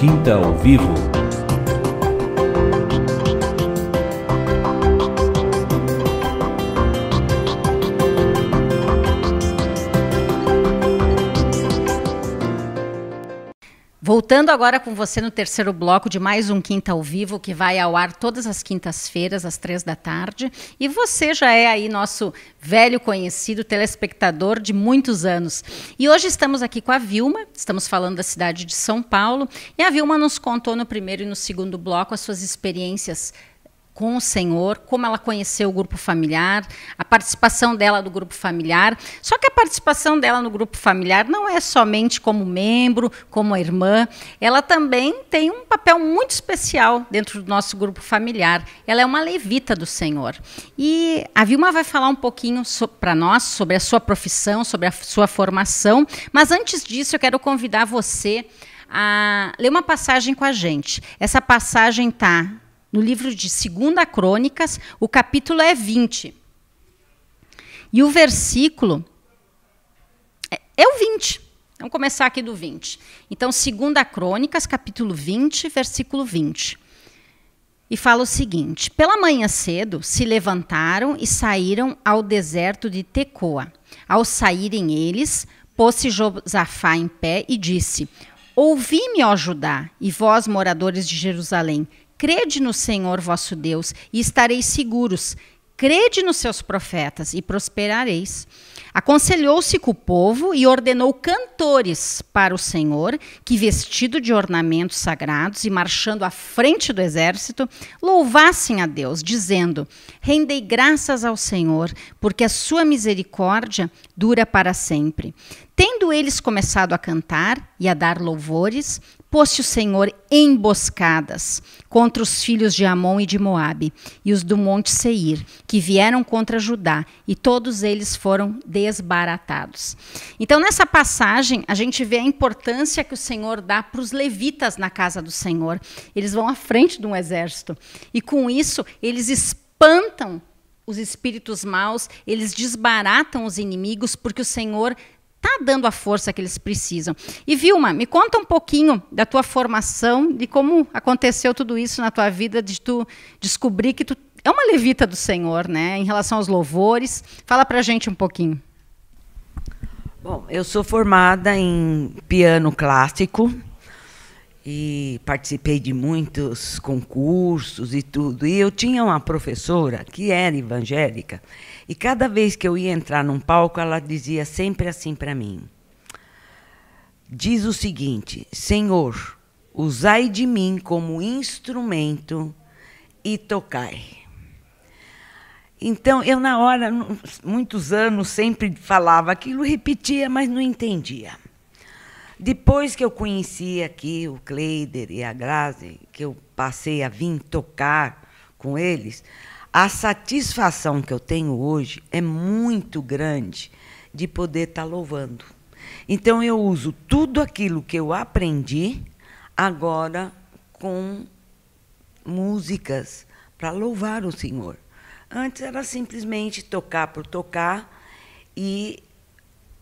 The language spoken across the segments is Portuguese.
Quinta ao Vivo. Voltando agora com você no terceiro bloco de mais um Quinta ao Vivo, que vai ao ar todas as quintas-feiras, às três da tarde. E você já é aí nosso velho conhecido telespectador de muitos anos. E hoje estamos aqui com a Vilma, estamos falando da cidade de São Paulo. E a Vilma nos contou no primeiro e no segundo bloco as suas experiências com o Senhor, como ela conheceu o grupo familiar, a participação dela do grupo familiar. Só que a participação dela no grupo familiar não é somente como membro, como irmã, ela também tem um papel muito especial dentro do nosso grupo familiar. Ela é uma levita do Senhor. E a Vilma vai falar um pouquinho so, para nós sobre a sua profissão, sobre a sua formação, mas antes disso eu quero convidar você a ler uma passagem com a gente. Essa passagem está no livro de 2 Crônicas, o capítulo é 20. E o versículo é, é o 20. Vamos começar aqui do 20. Então, 2 Crônicas, capítulo 20, versículo 20. E fala o seguinte: Pela manhã cedo se levantaram e saíram ao deserto de Tecoa. Ao saírem eles, pôs-se Josafá em pé e disse: Ouvi-me, ó Judá, e vós, moradores de Jerusalém, Crede no Senhor vosso Deus e estareis seguros. Crede nos seus profetas e prosperareis. Aconselhou-se com o povo e ordenou cantores para o Senhor, que, vestido de ornamentos sagrados e marchando à frente do exército, louvassem a Deus, dizendo: Rendei graças ao Senhor, porque a sua misericórdia dura para sempre. Tendo eles começado a cantar e a dar louvores, pôs-se o Senhor emboscadas contra os filhos de Amon e de Moabe e os do monte Seir, que vieram contra Judá, e todos eles foram desbaratados. Então, nessa passagem, a gente vê a importância que o Senhor dá para os levitas na casa do Senhor. Eles vão à frente de um exército, e com isso, eles espantam os espíritos maus, eles desbaratam os inimigos, porque o Senhor está dando a força que eles precisam. E Vilma, me conta um pouquinho da tua formação, de como aconteceu tudo isso na tua vida, de tu descobrir que tu é uma levita do Senhor, né? Em relação aos louvores, fala para gente um pouquinho. Bom, eu sou formada em piano clássico e participei de muitos concursos e tudo. E eu tinha uma professora que era evangélica e cada vez que eu ia entrar num palco, ela dizia sempre assim para mim: Diz o seguinte, Senhor, usai de mim como instrumento e tocai. Então, eu, na hora, muitos anos, sempre falava aquilo, repetia, mas não entendia. Depois que eu conheci aqui o Cleider e a Grazi, que eu passei a vir tocar com eles, a satisfação que eu tenho hoje é muito grande de poder estar tá louvando. Então eu uso tudo aquilo que eu aprendi agora com músicas para louvar o Senhor. Antes era simplesmente tocar por tocar e,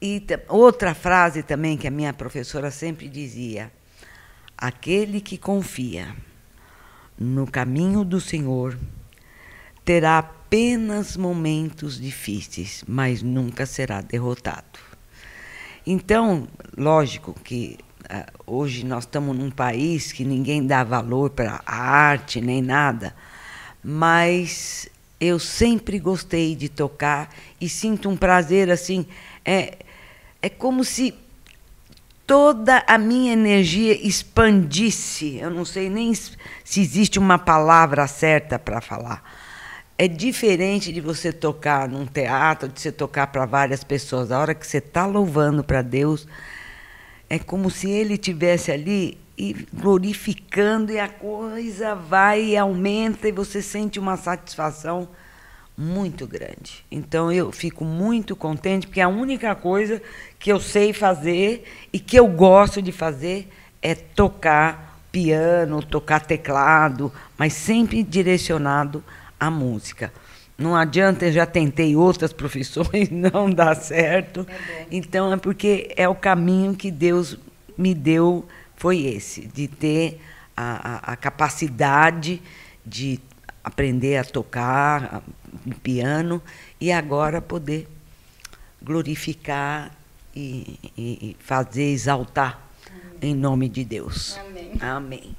e outra frase também que a minha professora sempre dizia: aquele que confia no caminho do Senhor terá apenas momentos difíceis, mas nunca será derrotado. Então, lógico que ah, hoje nós estamos num país que ninguém dá valor para a arte nem nada, mas eu sempre gostei de tocar e sinto um prazer assim. É, é como se toda a minha energia expandisse. Eu não sei nem se existe uma palavra certa para falar, é diferente de você tocar num teatro, de você tocar para várias pessoas. A hora que você está louvando para Deus, é como se Ele tivesse ali e glorificando e a coisa vai e aumenta e você sente uma satisfação muito grande. Então eu fico muito contente porque a única coisa que eu sei fazer e que eu gosto de fazer é tocar piano, tocar teclado, mas sempre direcionado a música. Não adianta, eu já tentei outras profissões, não dá certo. É então é porque é o caminho que Deus me deu, foi esse, de ter a, a, a capacidade de aprender a tocar piano e agora poder glorificar e, e fazer exaltar Amém. em nome de Deus. Amém. Amém.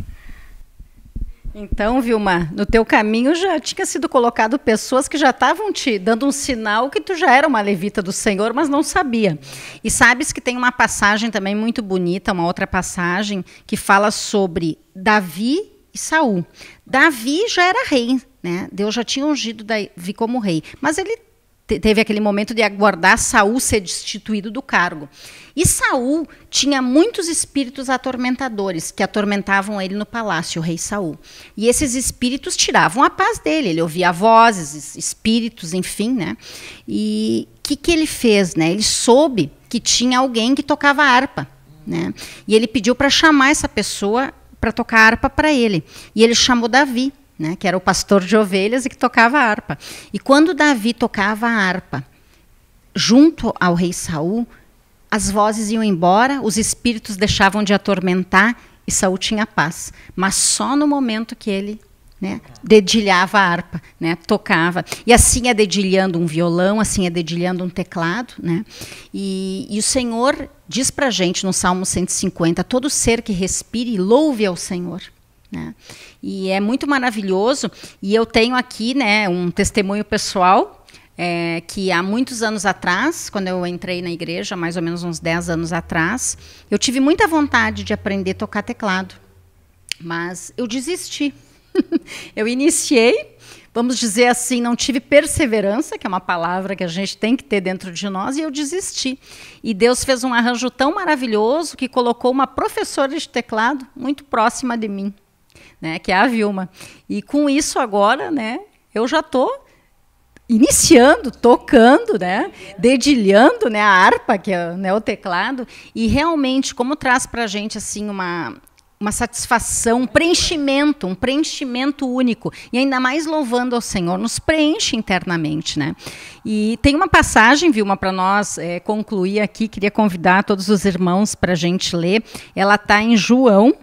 Então, Vilma, no teu caminho já tinha sido colocado pessoas que já estavam te dando um sinal que tu já era uma levita do Senhor, mas não sabia. E sabes que tem uma passagem também muito bonita, uma outra passagem que fala sobre Davi e Saul. Davi já era rei, né? Deus já tinha ungido Davi como rei, mas ele teve aquele momento de aguardar Saul ser destituído do cargo. E Saul tinha muitos espíritos atormentadores que atormentavam ele no palácio, o rei Saul. E esses espíritos tiravam a paz dele. Ele ouvia vozes, espíritos, enfim, né? E o que, que ele fez, né? Ele soube que tinha alguém que tocava harpa, né? E ele pediu para chamar essa pessoa para tocar harpa para ele. E ele chamou Davi né, que era o pastor de ovelhas e que tocava a harpa. E quando Davi tocava a harpa junto ao rei Saul, as vozes iam embora, os espíritos deixavam de atormentar e Saul tinha paz, mas só no momento que ele né, dedilhava a harpa, né, tocava. E assim é dedilhando um violão, assim é dedilhando um teclado. Né? E, e o Senhor diz para a gente no Salmo 150, todo ser que respire, louve ao Senhor. Né? E é muito maravilhoso. E eu tenho aqui né, um testemunho pessoal é, que há muitos anos atrás, quando eu entrei na igreja, mais ou menos uns 10 anos atrás, eu tive muita vontade de aprender a tocar teclado. Mas eu desisti. eu iniciei, vamos dizer assim, não tive perseverança, que é uma palavra que a gente tem que ter dentro de nós, e eu desisti. E Deus fez um arranjo tão maravilhoso que colocou uma professora de teclado muito próxima de mim né, que é a Vilma. E com isso agora, né, eu já estou iniciando, tocando, né, dedilhando, né, a harpa, que é né, o teclado, e realmente como traz para a gente assim uma uma satisfação, um preenchimento, um preenchimento único. E ainda mais louvando ao Senhor, nos preenche internamente. Né? E tem uma passagem, Vilma, para nós é, concluir aqui, queria convidar todos os irmãos para a gente ler. Ela está em João,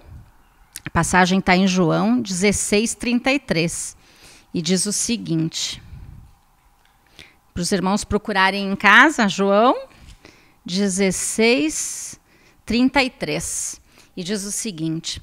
passagem está em João 16:33 e diz o seguinte: para os irmãos procurarem em casa, João 16:33 e diz o seguinte: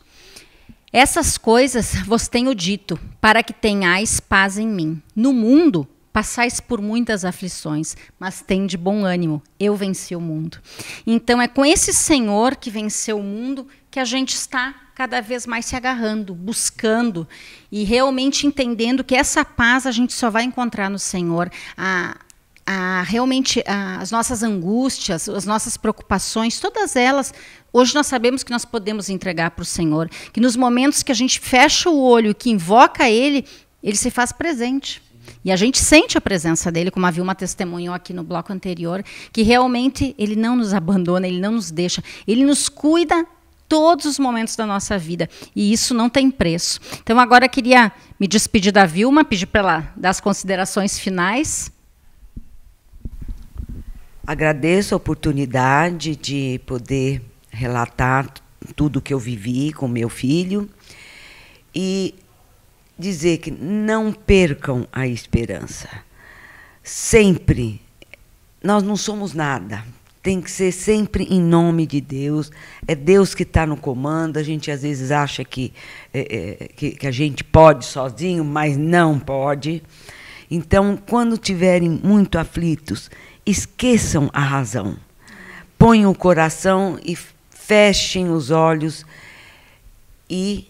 essas coisas vos tenho dito, para que tenhais paz em mim. No mundo passais por muitas aflições, mas de bom ânimo, eu venci o mundo. Então é com esse Senhor que venceu o mundo que a gente está cada vez mais se agarrando, buscando e realmente entendendo que essa paz a gente só vai encontrar no Senhor. A, a, realmente a, as nossas angústias, as nossas preocupações, todas elas, hoje nós sabemos que nós podemos entregar para o Senhor. Que nos momentos que a gente fecha o olho, que invoca Ele, Ele se faz presente. E a gente sente a presença dele, como havia uma testemunha aqui no bloco anterior, que realmente ele não nos abandona, ele não nos deixa, ele nos cuida todos os momentos da nossa vida. E isso não tem preço. Então, agora eu queria me despedir da Vilma, pedir para ela dar as considerações finais. Agradeço a oportunidade de poder relatar tudo o que eu vivi com meu filho e dizer que não percam a esperança. Sempre. Nós não somos nada, tem que ser sempre em nome de Deus. É Deus que está no comando. A gente às vezes acha que, é, é, que, que, a gente pode sozinho, mas não pode. Então, quando tiverem muito aflitos, esqueçam a razão. Ponham o coração e fechem os olhos e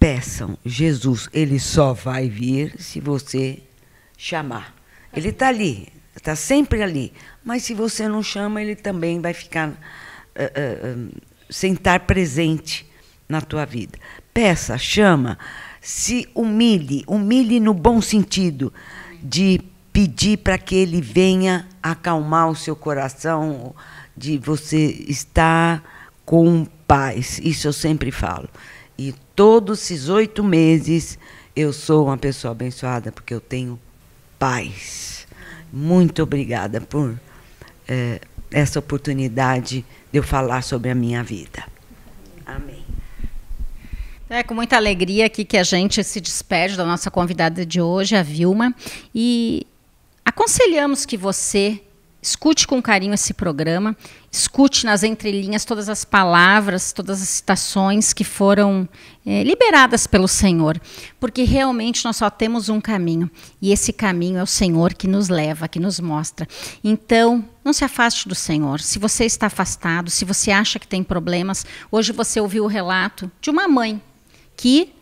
peçam. Jesus, ele só vai vir se você chamar. Ele está ali, está sempre ali. Mas se você não chama, ele também vai ficar uh, uh, presente na tua vida. Peça, chama, se humilhe, humilhe no bom sentido de pedir para que ele venha acalmar o seu coração, de você estar com paz. Isso eu sempre falo. E todos esses oito meses eu sou uma pessoa abençoada porque eu tenho paz. Muito obrigada por é, essa oportunidade de eu falar sobre a minha vida. Amém. É com muita alegria aqui que a gente se despede da nossa convidada de hoje, a Vilma, e aconselhamos que você Escute com carinho esse programa, escute nas entrelinhas todas as palavras, todas as citações que foram é, liberadas pelo Senhor, porque realmente nós só temos um caminho e esse caminho é o Senhor que nos leva, que nos mostra. Então, não se afaste do Senhor. Se você está afastado, se você acha que tem problemas, hoje você ouviu o relato de uma mãe que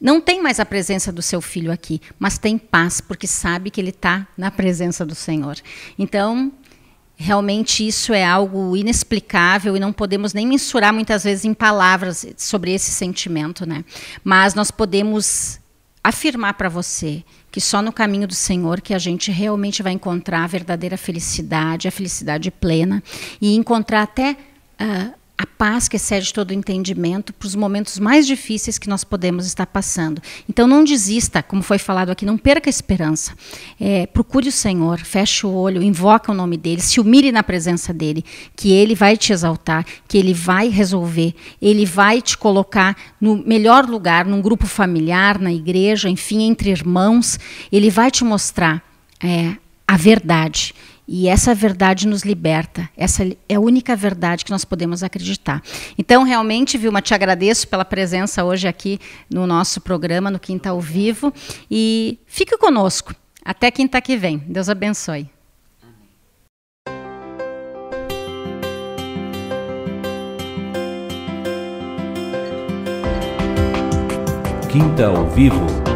não tem mais a presença do seu filho aqui, mas tem paz, porque sabe que ele está na presença do Senhor. Então, Realmente isso é algo inexplicável e não podemos nem mensurar muitas vezes em palavras sobre esse sentimento, né? Mas nós podemos afirmar para você que só no caminho do Senhor que a gente realmente vai encontrar a verdadeira felicidade, a felicidade plena e encontrar até uh, a paz que excede todo o entendimento para os momentos mais difíceis que nós podemos estar passando. Então, não desista, como foi falado aqui, não perca a esperança. É, procure o Senhor, feche o olho, invoca o nome dEle, se humilhe na presença dEle, que Ele vai te exaltar, que Ele vai resolver, Ele vai te colocar no melhor lugar, num grupo familiar, na igreja, enfim, entre irmãos. Ele vai te mostrar é, a verdade e essa verdade nos liberta. Essa é a única verdade que nós podemos acreditar. Então, realmente, Vilma, te agradeço pela presença hoje aqui no nosso programa, no Quinta ao Vivo. E fique conosco. Até quinta que vem. Deus abençoe. Quinta ao Vivo.